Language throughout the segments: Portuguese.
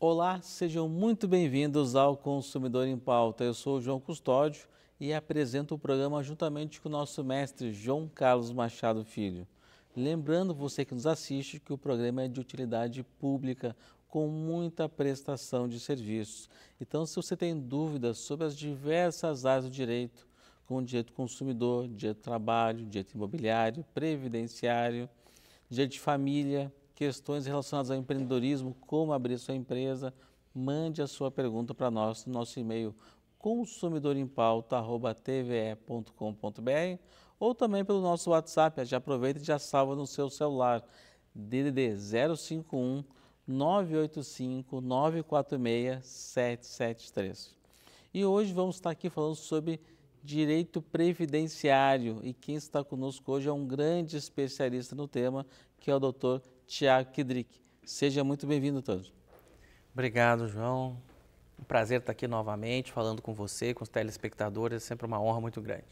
Olá, sejam muito bem-vindos ao Consumidor em Pauta. Eu sou o João Custódio e apresento o programa juntamente com o nosso mestre João Carlos Machado Filho. Lembrando você que nos assiste que o programa é de utilidade pública, com muita prestação de serviços. Então, se você tem dúvidas sobre as diversas áreas do direito, como direito consumidor, direito trabalho, direito imobiliário, previdenciário, direito de família, questões relacionadas ao empreendedorismo, como abrir sua empresa, mande a sua pergunta para nós no nosso e-mail consumidorimpauta.tve.com.br ou também pelo nosso WhatsApp, já aproveita e já salva no seu celular, DDD 051 985 946 773. E hoje vamos estar aqui falando sobre direito previdenciário e quem está conosco hoje é um grande especialista no tema, que é o doutor Tiago Kidrick. Seja muito bem-vindo, todos. Obrigado, João. Um prazer estar aqui novamente falando com você, com os telespectadores, é sempre uma honra muito grande.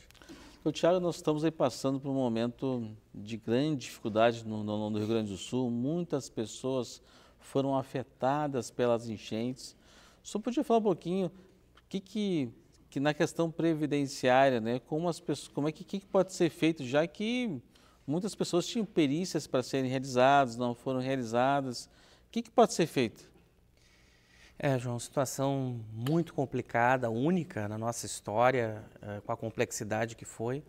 Tiago, nós estamos aí passando por um momento de grande dificuldade no, no, no Rio Grande do Sul. Muitas pessoas foram afetadas pelas enchentes. Só podia falar um pouquinho que, que, que na questão previdenciária, né, como, as pessoas, como é que, que pode ser feito, já que muitas pessoas tinham perícias para serem realizadas, não foram realizadas. O que, que pode ser feito? É, João, situação muito complicada, única na nossa história, é, com a complexidade que foi.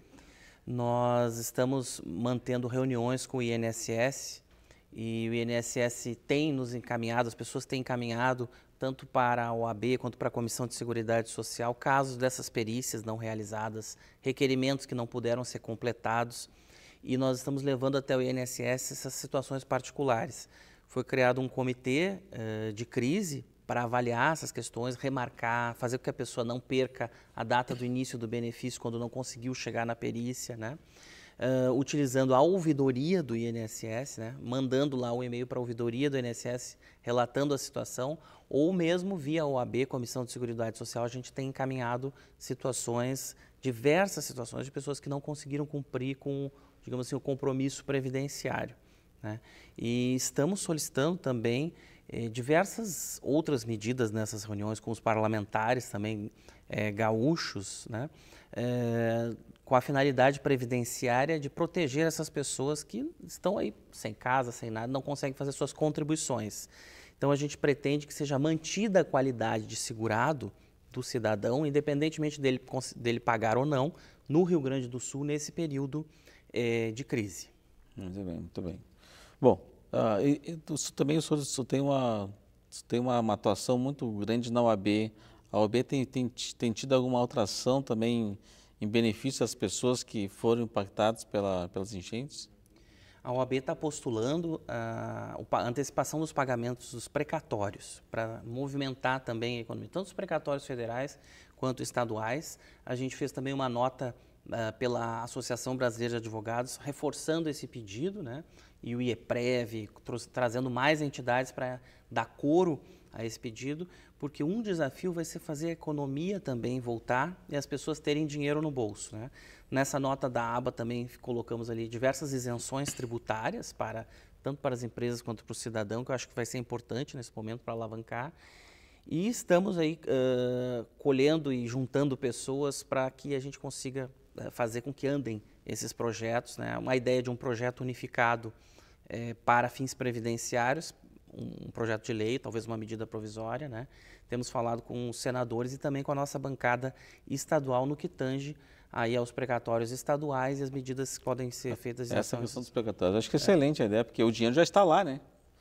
Nós estamos mantendo reuniões com o INSS e o INSS tem nos encaminhado, as pessoas têm encaminhado tanto para a OAB quanto para a Comissão de Seguridade Social casos dessas perícias não realizadas, requerimentos que não puderam ser completados. E nós estamos levando até o INSS essas situações particulares. Foi criado um comitê uh, de crise para avaliar essas questões, remarcar, fazer com que a pessoa não perca a data do início do benefício quando não conseguiu chegar na perícia, né? uh, utilizando a ouvidoria do INSS, né, mandando lá o um e-mail para a ouvidoria do INSS relatando a situação, ou mesmo via OAB, Comissão de Seguridade Social, a gente tem encaminhado situações, diversas situações de pessoas que não conseguiram cumprir com, digamos assim, o compromisso previdenciário. Né? E estamos solicitando também eh, diversas outras medidas nessas reuniões com os parlamentares também eh, gaúchos, né? eh, com a finalidade previdenciária de proteger essas pessoas que estão aí sem casa, sem nada, não conseguem fazer suas contribuições. Então a gente pretende que seja mantida a qualidade de segurado do cidadão, independentemente dele, dele pagar ou não, no Rio Grande do Sul nesse período é, de crise. Muito bem, muito bem. Bom, uh, e, e, também o senhor tem uma, tem uma, uma atuação muito grande na OAB. A OAB tem, tem, tem tido alguma alteração também em benefício às pessoas que foram impactadas pela, pelas enchentes? A OAB está postulando ah, a, a antecipação dos pagamentos dos precatórios, para movimentar também a economia, tanto os precatórios federais quanto estaduais. A gente fez também uma nota Uh, pela Associação Brasileira de Advogados, reforçando esse pedido, né? E o IEPREV, trazendo mais entidades para dar coro a esse pedido, porque um desafio vai ser fazer a economia também voltar e as pessoas terem dinheiro no bolso. Né? Nessa nota da aba também colocamos ali diversas isenções tributárias para tanto para as empresas quanto para o cidadão, que eu acho que vai ser importante nesse momento para alavancar. E estamos aí uh, colhendo e juntando pessoas para que a gente consiga fazer com que andem esses projetos, né? uma ideia de um projeto unificado para fins previdenciários um, projeto de lei, talvez uma medida provisória. Né? Temos falado com os senadores e também com a nossa bancada estadual no que tange aí aos precatórios estaduais e as medidas que podem ser ah, feitas. Essa questão dos precatórios, acho que é, é excelente a ideia, porque o dinheiro já está lá, né?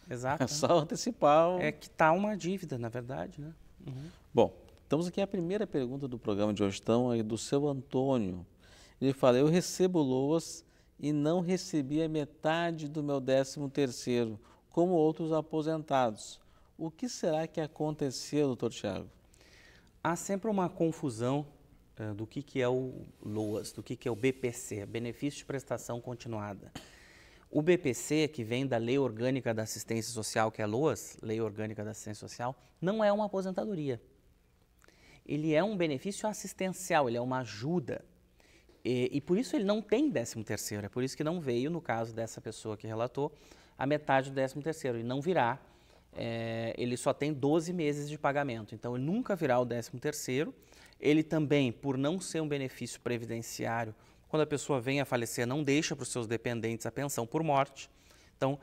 Exato. É só antecipar. O... É que está uma dívida, na verdade, né? Uhum. Bom, estamos aqui a primeira pergunta do programa de hoje, então, aí é do seu Antônio. Ele fala, eu recebo loas e não recebi a metade do meu décimo terceiro como outros aposentados. O que será que aconteceu, doutor Tiago? Há sempre uma confusão uh, do que, que é o LOAS, do que, que é o BPC, Benefício de Prestação Continuada. O BPC, que vem da Lei Orgânica da Assistência Social, que é a LOAS, Lei Orgânica da Assistência Social, não é uma aposentadoria. Ele é um benefício assistencial, ele é uma ajuda. E, e por isso ele não tem 13 terceiro, é por isso que não veio, no caso dessa pessoa que relatou, a metade do 13 terceiro e não virá. É, ele só tem 12 meses de pagamento, então ele nunca virá o 13 terceiro. Ele também, por não ser um benefício previdenciário, quando a pessoa vem a falecer, não deixa para os seus dependentes a pensão por morte. Então,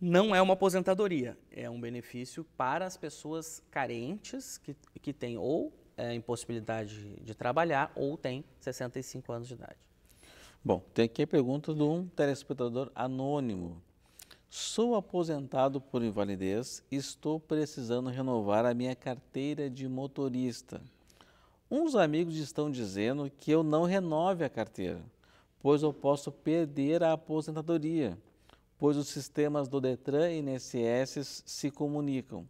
não é uma aposentadoria, é um benefício para as pessoas carentes que, que têm ou é, impossibilidade de trabalhar ou têm 65 anos de idade. Bom, tem aqui a pergunta de um telespectador anônimo. Sou aposentado por invalidez e estou precisando renovar a minha carteira de motorista. Uns amigos estão dizendo que eu não renove a carteira, pois eu posso perder a aposentadoria, pois os sistemas do Detran e INSS se comunicam.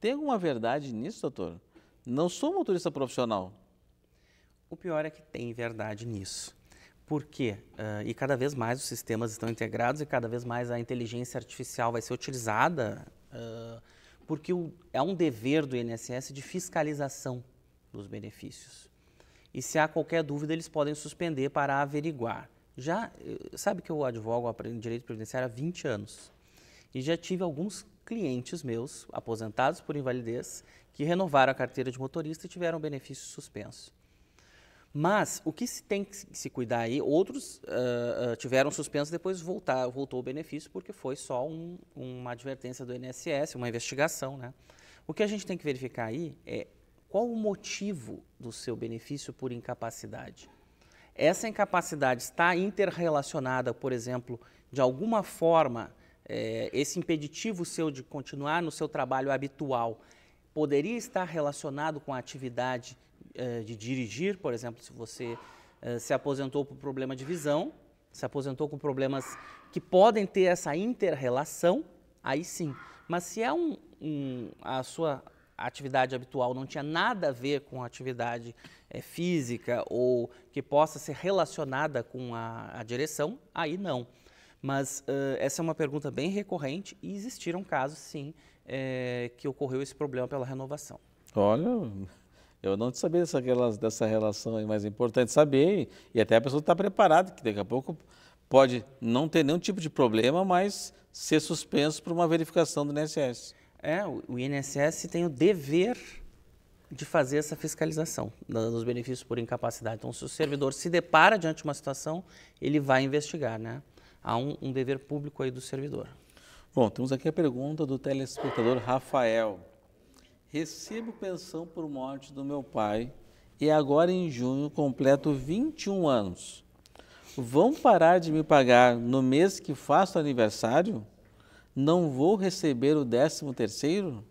Tem alguma verdade nisso, doutor? Não sou motorista profissional. O pior é que tem verdade nisso porque uh, ah, e cada vez mais os sistemas estão integrados e cada vez mais a inteligência artificial vai ser utilizada, uh, porque o, é um dever do INSS de fiscalização dos benefícios. E se há qualquer dúvida, eles podem suspender para averiguar. Já, eh, sabe que eu advogo em direito previdenciário há 20 anos e já tive alguns clientes meus, aposentados por invalidez, que renovaram a carteira de motorista e tiveram benefício suspenso. Mas o que se tem que se cuidar aí, outros uh, tiveram suspenso, depois voltar, voltou o benefício, porque foi só um, uma advertência do INSS, uma investigação, né? O que a gente tem que verificar aí é qual o motivo do seu benefício por incapacidade. Essa incapacidade está interrelacionada, por exemplo, de alguma forma, eh, esse impeditivo seu de continuar no seu trabalho habitual poderia estar relacionado com a atividade eh, de dirigir, por exemplo, se você eh, se aposentou por problema de visão, se aposentou com problemas que podem ter essa interrelação, aí sim. Mas se é um, um, a sua atividade habitual não tinha nada a ver com a atividade é, física ou que possa ser relacionada com a, a direção, aí não. Mas uh, essa é uma pergunta bem recorrente e existiram casos, sim, é, que ocorreu esse problema pela renovação. Olha, eu não sabia dessa, dessa relação aí, mas é importante saber. E até a pessoa estar tá preparada, que daqui a pouco pode não ter nenhum tipo de problema, mas ser suspenso por uma verificação do INSS. É, o INSS tem o dever de fazer essa fiscalização dos benefícios por incapacidade. Então, se o servidor se depara diante de uma situação, ele vai investigar, né? Há um, um dever público aí do servidor. Bom, temos aqui a pergunta do telespectador Rafael. Recebo pensão por morte do meu pai e agora em junho completo 21 anos. Vão parar de me pagar no mês que faço aniversário? Não vou receber o 13 terceiro?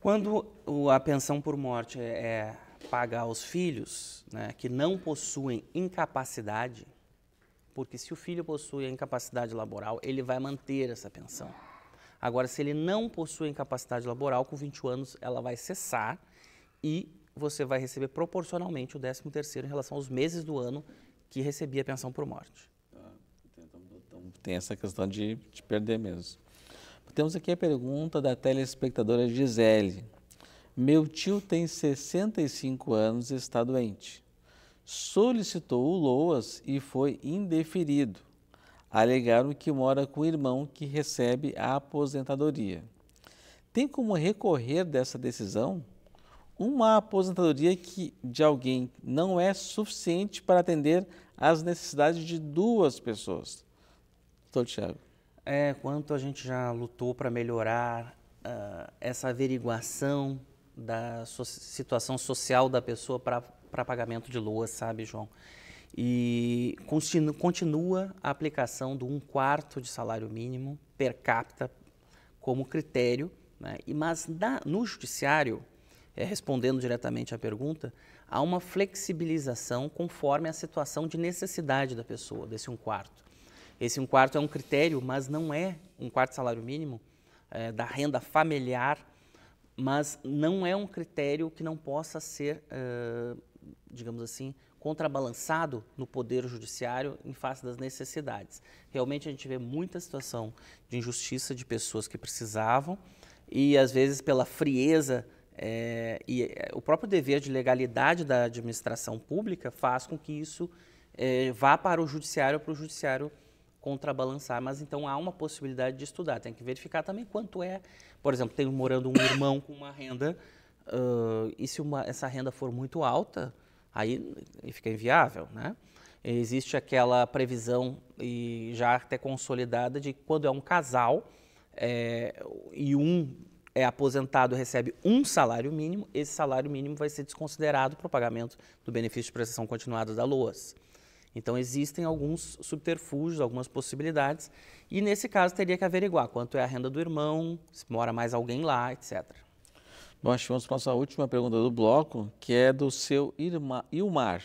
Quando a pensão por morte é, é paga aos filhos né, que não possuem incapacidade, porque se o filho possui a incapacidade laboral, ele vai manter essa pensão. Agora, se ele não possui incapacidade laboral, com 20 anos ela vai cessar e você vai receber proporcionalmente o 13 terceiro em relação aos meses do ano que recebia a pensão por morte. então, então, tem essa questão de, de perder mesmo. Temos aqui a pergunta da telespectadora Gisele. Meu tio tem 65 anos e está doente. Solicitou o LOAS e foi indeferido alegaram que mora com o irmão que recebe a aposentadoria. Tem como recorrer dessa decisão? Uma aposentadoria que, de alguém não é suficiente para atender às necessidades de duas pessoas. Doutor Tiago. É, quanto a gente já lutou para melhorar uh, essa averiguação da so situação social da pessoa para pagamento de loas, sabe, João? E continua a aplicação do um quarto de salário mínimo per capita como critério, né? e, mas na, no judiciário, é, respondendo diretamente à pergunta, há uma flexibilização conforme a situação de necessidade da pessoa, desse um quarto. Esse um quarto é um critério, mas não é um quarto salário mínimo é, da renda familiar, mas não é um critério que não possa ser, uh, digamos assim, contrabalançado no poder judiciário em face das necessidades. Realmente a gente vê muita situação de injustiça de pessoas que precisavam e às vezes pela frieza é, e é, o próprio dever de legalidade da administração pública faz com que isso é, vá para o judiciário para o judiciário contrabalançar, mas então há uma possibilidade de estudar. Tem que verificar também quanto é, por exemplo, tem morando um irmão com uma renda uh, e se uma, essa renda for muito alta, aí fica inviável, né? Existe aquela previsão e já até consolidada de quando é um casal é, e um é aposentado recebe um salário mínimo, esse salário mínimo vai ser desconsiderado para o pagamento do benefício de prestação continuada da LOAS. Então existem alguns subterfúgios, algumas possibilidades, e nesse caso teria que averiguar quanto é a renda do irmão, se mora mais alguém lá, etc para a nossa última pergunta do bloco, que é do seu irmã Ilmar.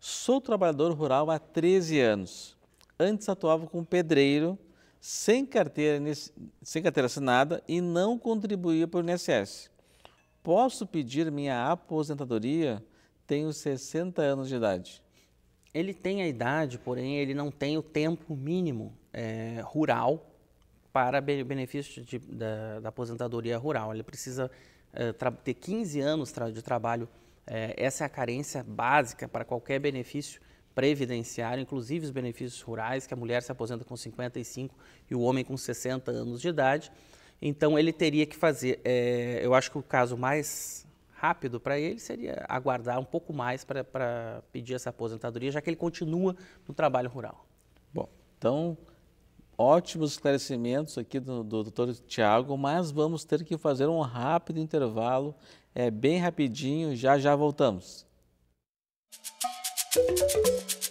Sou trabalhador rural há 13 anos. Antes atuava como pedreiro, sem carteira, sem carteira assinada e não contribuía para o INSS. Posso pedir minha aposentadoria? Tenho 60 anos de idade. Ele tem a idade, porém ele não tem o tempo mínimo é, rural para benefício de, da, da aposentadoria rural. Ele precisa eh, ter 15 anos de trabalho, eh, essa é a carência básica para qualquer benefício previdenciário, inclusive os benefícios rurais, que a mulher se aposenta com 55 e o homem com 60 anos de idade. Então ele teria que fazer, é, eu acho que o caso mais rápido para ele seria aguardar um pouco mais para pedir essa aposentadoria, já que ele continua no trabalho rural. Bom, então ótimos esclarecimentos aqui do, do doutor Tiago, mas vamos ter que fazer um rápido intervalo, é bem rapidinho, já já voltamos. Música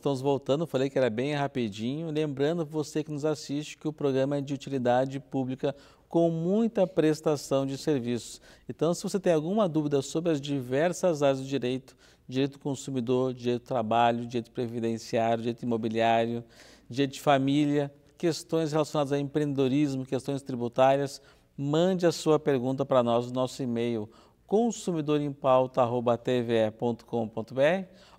estamos voltando. Falei que era bem rapidinho. Lembrando você que nos assiste que o programa é de utilidade pública com muita prestação de serviços. Então, se você tem alguma dúvida sobre as diversas áreas do direito, direito do consumidor, direito do trabalho, direito previdenciário, direito imobiliário, direito de família, questões relacionadas a empreendedorismo, questões tributárias, mande a sua pergunta para nós no nosso e-mail consumidorempauta.tve.com.br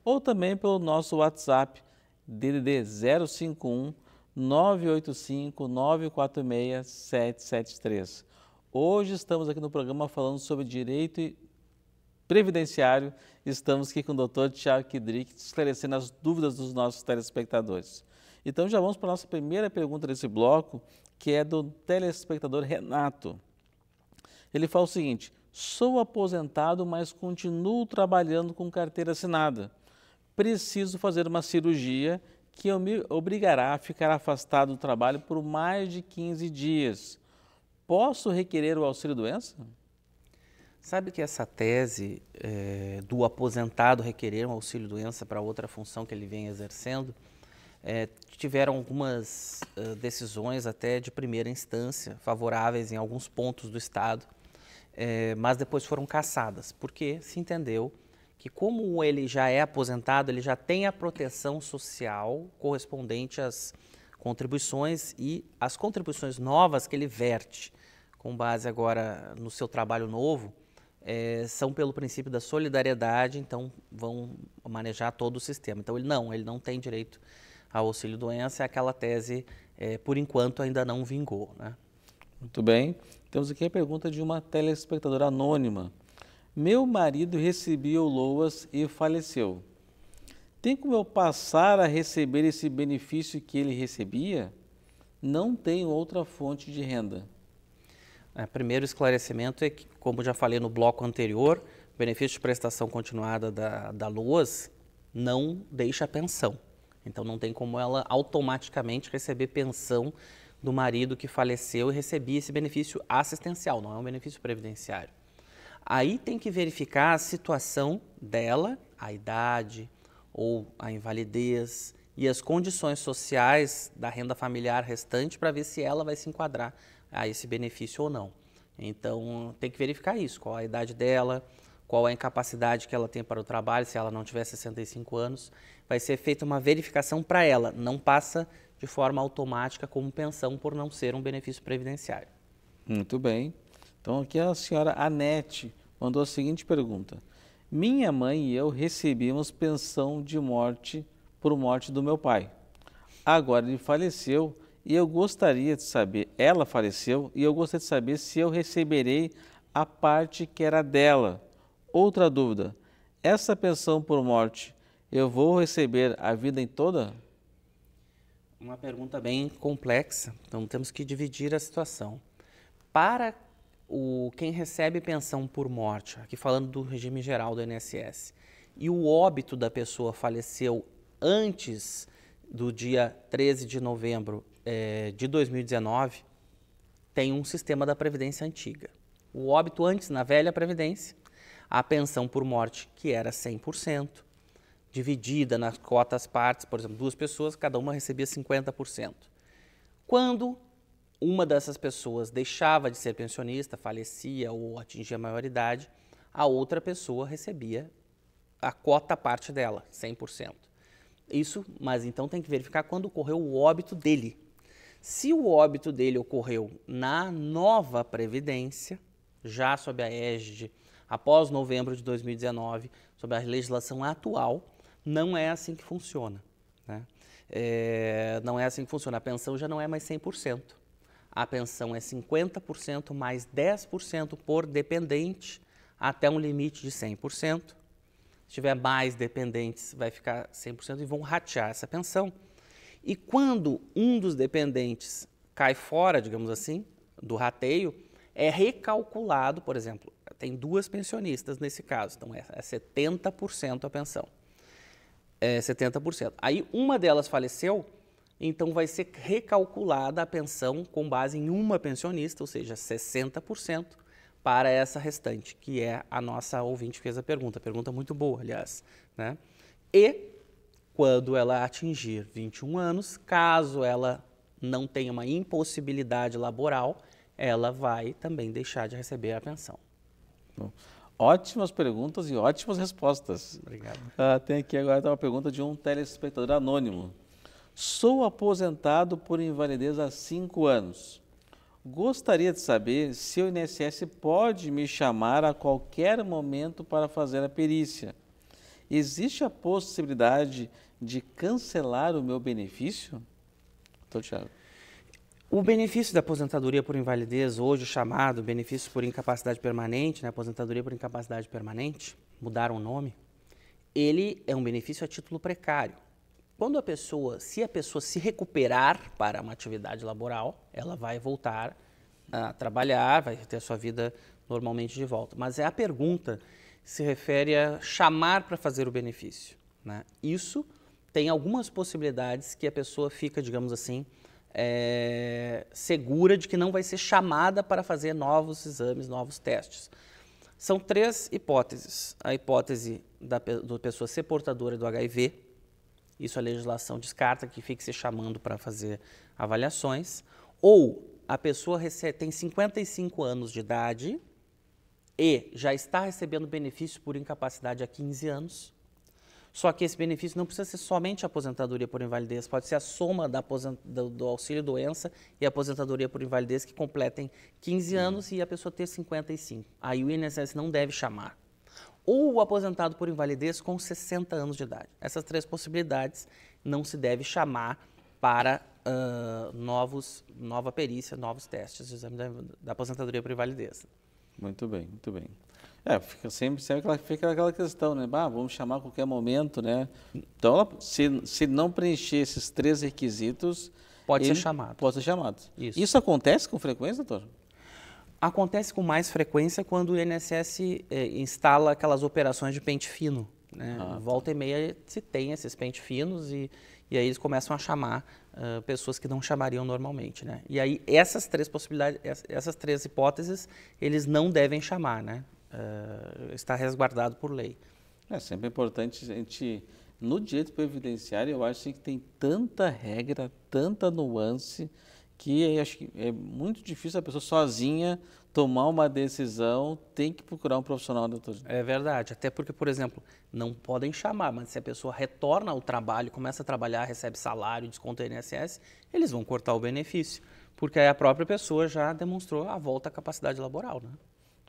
ou também pelo nosso WhatsApp DDD 051 985 946 773. Hoje estamos aqui no programa falando sobre direito previdenciário. Estamos aqui com o Dr. Tiago Kidrick esclarecendo as dúvidas dos nossos telespectadores. Então já vamos para a nossa primeira pergunta desse bloco, que é do telespectador Renato. Ele fala o seguinte: Sou aposentado, mas continuo trabalhando com carteira assinada. Preciso fazer uma cirurgia que me obrigará a ficar afastado do trabalho por mais de 15 dias. Posso requerer o auxílio-doença? Sabe que essa tese é, do aposentado requerer um auxílio-doença para outra função que ele vem exercendo, é, tiveram algumas uh, decisões até de primeira instância favoráveis em alguns pontos do Estado é, mas depois foram caçadas porque se entendeu que como ele já é aposentado, ele já tem a proteção social correspondente às contribuições e as contribuições novas que ele verte, com base agora no seu trabalho novo, é, são pelo princípio da solidariedade, então vão manejar todo o sistema. Então ele não, ele não tem direito ao auxílio doença, é aquela tese é, por enquanto ainda não vingou, né? Muito bem. Temos aqui a pergunta de uma telespectadora anônima. Meu marido recebia loas e faleceu. Tem como eu passar a receber esse benefício que ele recebia? Não tenho outra fonte de renda. É, primeiro esclarecimento é que, como já falei no bloco anterior, o benefício de prestação continuada da, da LOAS não deixa pensão. Então não tem como ela automaticamente receber pensão do marido que faleceu e recebia esse benefício assistencial, não é um benefício previdenciário. Aí tem que verificar a situação dela, a idade ou a invalidez e as condições sociais da renda familiar restante para ver se ela vai se enquadrar a esse benefício ou não. Então tem que verificar isso, qual a idade dela, qual a incapacidade que ela tem para o trabalho, se ela não tiver 65 anos, vai ser feita uma verificação para ela, não passa de forma automática como pensão por não ser um benefício previdenciário. Muito bem. Então aqui a senhora Anete mandou a seguinte pergunta. Minha mãe e eu recebíamos pensão de morte por morte do meu pai. Agora ele faleceu e eu gostaria de saber, ela faleceu e eu gostaria de saber se eu receberei a parte que era dela. Outra dúvida, essa pensão por morte, eu vou receber a vida em toda? Uma pergunta bem complexa, então temos que dividir a situação. Para o quem recebe pensão por morte, aqui falando do regime geral do INSS, e o óbito da pessoa faleceu antes do dia 13 de novembro é, de 2019, tem um sistema da Previdência antiga. O óbito antes na velha Previdência, a pensão por morte, que era 100%, dividida nas cotas partes, por exemplo, duas pessoas, cada uma recebia 50%. Quando uma dessas pessoas deixava de ser pensionista, falecia ou atingia a maioridade, a outra pessoa recebia a cota parte dela, 100%. Isso, mas então tem que verificar quando ocorreu o óbito dele. Se o óbito dele ocorreu na nova previdência, já sob a égide, após novembro de 2019, sob a legislação atual, não é assim que funciona. Né? É, não é assim que funciona. A pensão já não é mais 100%. A pensão é 50% mais 10% por dependente, até um limite de 100%. Se tiver mais dependentes, vai ficar 100% e vão ratear essa pensão. E quando um dos dependentes cai fora, digamos assim, do rateio, é recalculado, por exemplo, tem duas pensionistas nesse caso, então é 70% é a pensão é, 70%. Aí uma delas faleceu, então vai ser recalculada a pensão com base em uma pensionista, ou seja, 60% para essa restante, que é a nossa ouvinte que fez a pergunta. Pergunta muito boa, aliás. Né? E quando ela atingir 21 anos, caso ela não tenha uma impossibilidade laboral, ela vai também deixar de receber a pensão. Bom. Ótimas perguntas e ótimas respostas. Obrigado. Ah, tem aqui agora uma pergunta de um telespectador anônimo. Sou aposentado por invalidez há cinco anos. Gostaria de saber se o INSS pode me chamar a qualquer momento para fazer a perícia. Existe a possibilidade de cancelar o meu benefício? Doutor Tiago. O benefício da aposentadoria por invalidez, hoje chamado benefício por incapacidade permanente, né, aposentadoria por incapacidade permanente, mudaram o nome, ele é um benefício a título precário. Quando a pessoa, se a pessoa se recuperar para uma atividade laboral, ela vai voltar a trabalhar, vai ter a sua vida normalmente de volta. Mas é a pergunta se refere a chamar para fazer o benefício. Né? Isso tem algumas possibilidades que a pessoa fica, digamos assim, é, segura de que não vai ser chamada para fazer novos exames, novos testes. São três hipóteses. A hipótese da, da pessoa ser portadora do HIV, isso a legislação descarta que fique se chamando para fazer avaliações, ou a pessoa recebe, tem 55 anos de idade e já está recebendo benefício por incapacidade há 15 anos, só que esse benefício não precisa ser somente a aposentadoria por invalidez, pode ser a soma da do, do auxílio doença e aposentadoria por invalidez que completem 15 anos e a pessoa ter 55. Aí o INSS não deve chamar. Ou o aposentado por invalidez com 60 anos de idade. Essas três possibilidades não se deve chamar para uh, novos, nova perícia, novos testes, de exame da, da aposentadoria por invalidez. Muito bem, muito bem. É, fica sempre, sempre aquela, fica aquela questão, né? Ah, vamos chamar a qualquer momento, né? Então, ela, se, se não preencher esses três requisitos... Pode ser chamado. Pode ser chamado. Isso. Isso acontece com frequência, doutor? Acontece com mais frequência quando o INSS é, instala aquelas operações de pente fino. Né? Ah, tá. Volta tá. e meia se tem esses pentes finos e, e aí eles começam a chamar uh, pessoas que não chamariam normalmente, né? E aí essas três possibilidades, essas três hipóteses, eles não devem chamar, né? uh, está resguardado por lei. É sempre importante a gente, no direito previdenciário, eu acho que tem tanta regra, tanta nuance, que acho que é muito difícil a pessoa sozinha tomar uma decisão, tem que procurar um profissional doutor. É verdade, até porque, por exemplo, não podem chamar, mas se a pessoa retorna ao trabalho, começa a trabalhar, recebe salário, desconto INSS, eles vão cortar o benefício, porque aí a própria pessoa já demonstrou a volta à capacidade laboral, né?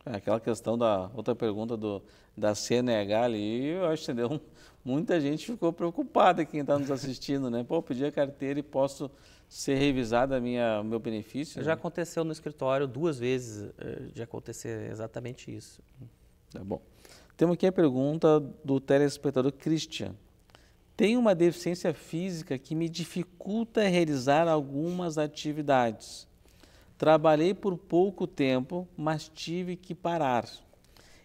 É, aquela questão da outra pergunta do, da CNH ali, eu acho que deu, muita gente ficou preocupada, quem está nos assistindo, né? Pô, pedi a carteira e posso ser revisada minha meu benefício? Já né? aconteceu no escritório duas vezes eh, de acontecer exatamente isso. Tá bom. Temos aqui a pergunta do telespectador Christian. Tenho uma deficiência física que me dificulta realizar algumas atividades. Trabalhei por pouco tempo, mas tive que parar.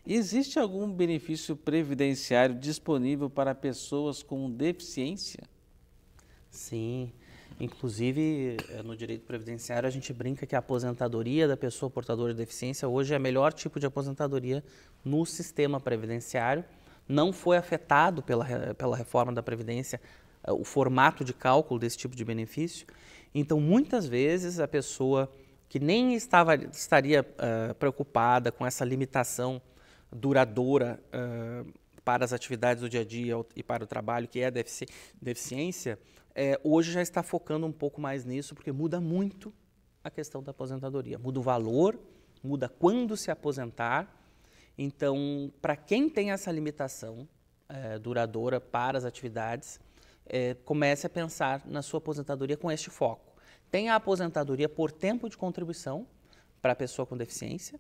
Existe algum benefício previdenciário disponível para pessoas com deficiência? Sim. Inclusive, eh, no direito previdenciário, a gente brinca que a aposentadoria da pessoa portadora de deficiência hoje é o melhor tipo de aposentadoria no sistema previdenciário. Não foi afetado pela, pela reforma da Previdência eh, o formato de cálculo desse tipo de benefício. Então, muitas vezes, a pessoa que nem estava, estaria uh, preocupada com essa limitação duradoura uh, para as atividades do dia a dia e para o trabalho, que é a defici deficiência, é, hoje já está focando um pouco mais nisso, porque muda muito a questão da aposentadoria. Muda o valor, muda quando se aposentar. Então, para quem tem essa limitação é, duradoura para as atividades, é, comece a pensar na sua aposentadoria com este foco. Tem a aposentadoria por tempo de contribuição para a pessoa com deficiência.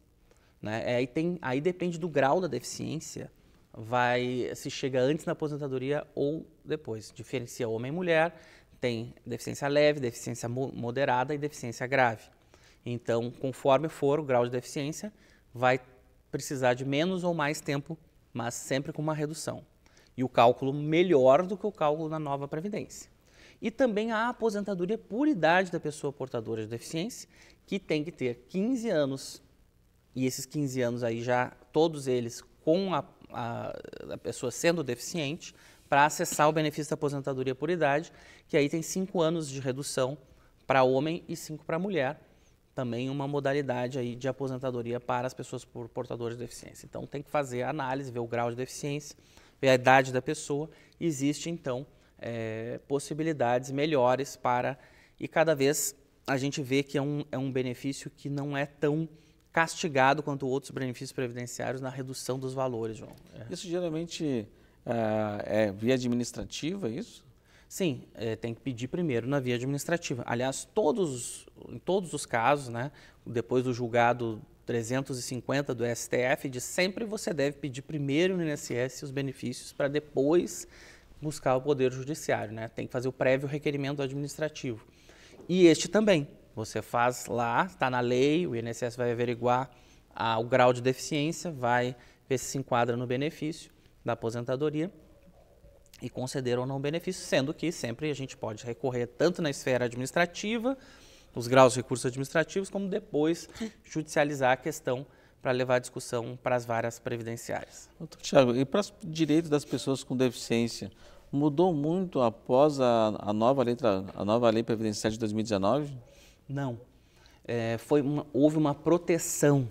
Né? É, aí, tem, aí depende do grau da deficiência, vai se chega antes na aposentadoria ou depois. Diferencia homem e mulher, tem deficiência leve, deficiência moderada e deficiência grave. Então, conforme for o grau de deficiência, vai precisar de menos ou mais tempo, mas sempre com uma redução. E o cálculo melhor do que o cálculo na nova previdência e também a aposentadoria por idade da pessoa portadora de deficiência, que tem que ter 15 anos. E esses 15 anos aí já, todos eles com a, a, a pessoa sendo deficiente, para acessar o benefício da aposentadoria por idade, que aí tem 5 anos de redução para homem e 5 para mulher. Também uma modalidade aí de aposentadoria para as pessoas por portadoras de deficiência. Então tem que fazer a análise, ver o grau de deficiência, ver a idade da pessoa. Existe então é, possibilidades melhores para. E cada vez a gente vê que é um, é um benefício que não é tão castigado quanto outros benefícios previdenciários na redução dos valores, João. É. Isso geralmente é, é via administrativa, é isso? Sim, é, tem que pedir primeiro na via administrativa. Aliás, todos, em todos os casos, né, depois do julgado 350 do STF, de sempre você deve pedir primeiro no INSS os benefícios para depois buscar o Poder Judiciário, né? Tem que fazer o prévio requerimento administrativo. E este também. Você faz lá, está na lei, o INSS vai averiguar a, o grau de deficiência, vai ver se se enquadra no benefício da aposentadoria e conceder ou não benefício, sendo que sempre a gente pode recorrer tanto na esfera administrativa, nos graus de recursos administrativos, como depois judicializar a questão para levar a discussão para as varas previdenciárias. Doutor Tiago, e para os direitos das pessoas com deficiência, mudou muito após a, a, nova, lei, a nova lei previdenciária de 2019? Não. É, foi uma, houve uma proteção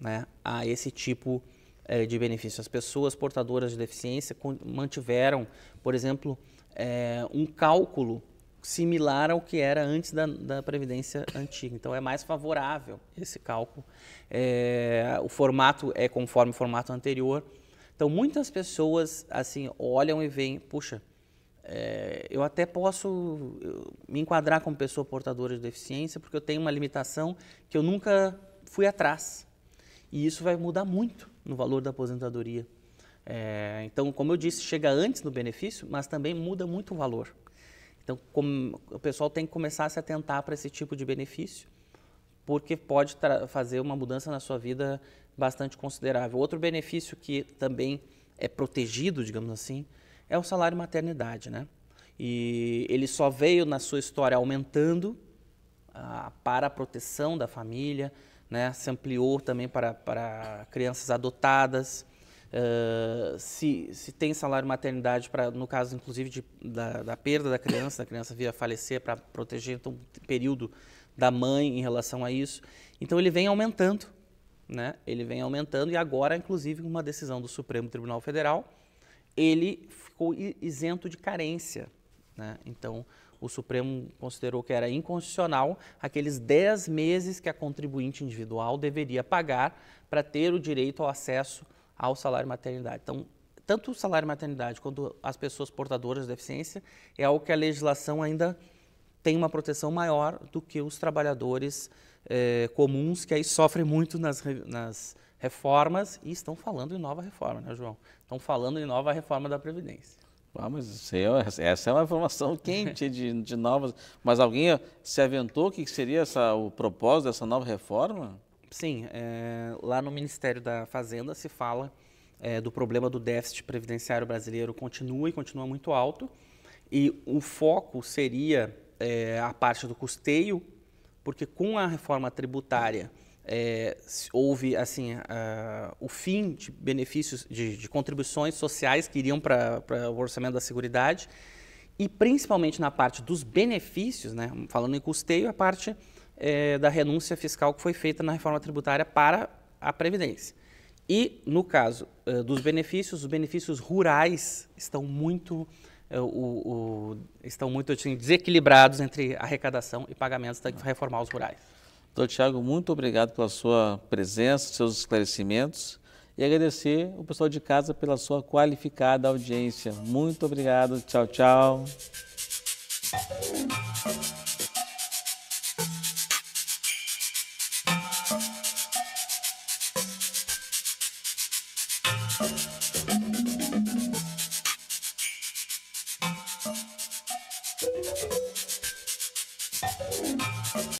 né, a esse tipo é, de benefício. As pessoas portadoras de deficiência mantiveram, por exemplo, é, um cálculo similar ao que era antes da, da Previdência antiga. Então, é mais favorável esse cálculo. É, o formato é conforme o formato anterior. Então, muitas pessoas assim olham e veem, puxa, é, eu até posso me enquadrar como pessoa portadora de deficiência porque eu tenho uma limitação que eu nunca fui atrás. E isso vai mudar muito no valor da aposentadoria. É, então, como eu disse, chega antes no benefício, mas também muda muito o valor. Então, o pessoal tem que começar a se atentar para esse tipo de benefício, porque pode fazer uma mudança na sua vida bastante considerável. Outro benefício que também é protegido, digamos assim, é o salário maternidade, né? E ele só veio na sua história aumentando ah, para a proteção da família, né? Se ampliou também para, para crianças adotadas, ah, se, se tem salário maternidade para no caso inclusive de, da, da, perda da criança da criança vir a falecer para proteger então, o período da mãe em relação a isso então ele vem aumentando né ele vem aumentando e agora inclusive com uma decisão do Supremo Tribunal Federal ele ficou isento de carência né? então o Supremo considerou que era inconstitucional aqueles 10 meses que a contribuinte individual deveria pagar para ter o direito ao acesso ao salário maternidade. Então, tanto o salário maternidade quanto as pessoas portadoras de deficiência é algo que a legislação ainda tem uma proteção maior do que os trabalhadores eh, comuns, que aí sofrem muito nas, nas reformas e estão falando em nova reforma, né, João? Estão falando em nova reforma da Previdência. Ah, mas é, essa é uma informação quente de, de novas. Mas alguém se aventou o que seria essa, o propósito dessa nova reforma? Sim, é, lá no Ministério da Fazenda se fala é, do problema do déficit previdenciário brasileiro continua e continua muito alto. E o foco seria é, a parte do custeio, porque com a reforma tributária é, houve assim o fim de benefícios, de, de contribuições sociais que iriam para o orçamento da Seguridade e principalmente na parte dos benefícios, né, falando em custeio, a parte é, da renúncia fiscal que foi feita na reforma tributária para a Previdência. E, no caso eh, dos benefícios, os benefícios rurais estão muito, eh, o, o, estão muito assim, desequilibrados entre arrecadação e pagamentos, tem que reformar os rurais. Doutor Tiago, muito obrigado pela sua presença, seus esclarecimentos e agradecer o pessoal de casa pela sua qualificada audiência. Muito obrigado, tchau, tchau.